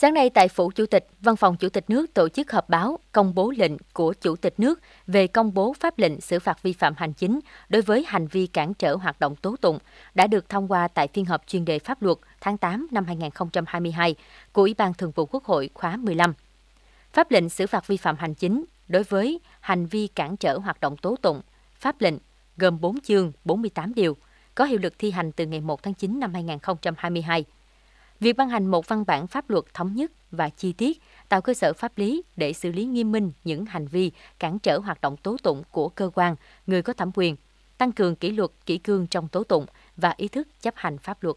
Sáng nay tại Phủ Chủ tịch, Văn phòng Chủ tịch nước tổ chức họp báo công bố lệnh của Chủ tịch nước về công bố pháp lệnh xử phạt vi phạm hành chính đối với hành vi cản trở hoạt động tố tụng đã được thông qua tại phiên họp chuyên đề pháp luật tháng 8 năm 2022 của Ủy ban Thường vụ Quốc hội khóa 15. Pháp lệnh xử phạt vi phạm hành chính đối với hành vi cản trở hoạt động tố tụng, pháp lệnh gồm 4 chương 48 điều, có hiệu lực thi hành từ ngày 1 tháng 9 năm 2022. Việc ban hành một văn bản pháp luật thống nhất và chi tiết tạo cơ sở pháp lý để xử lý nghiêm minh những hành vi cản trở hoạt động tố tụng của cơ quan, người có thẩm quyền, tăng cường kỷ luật, kỷ cương trong tố tụng và ý thức chấp hành pháp luật.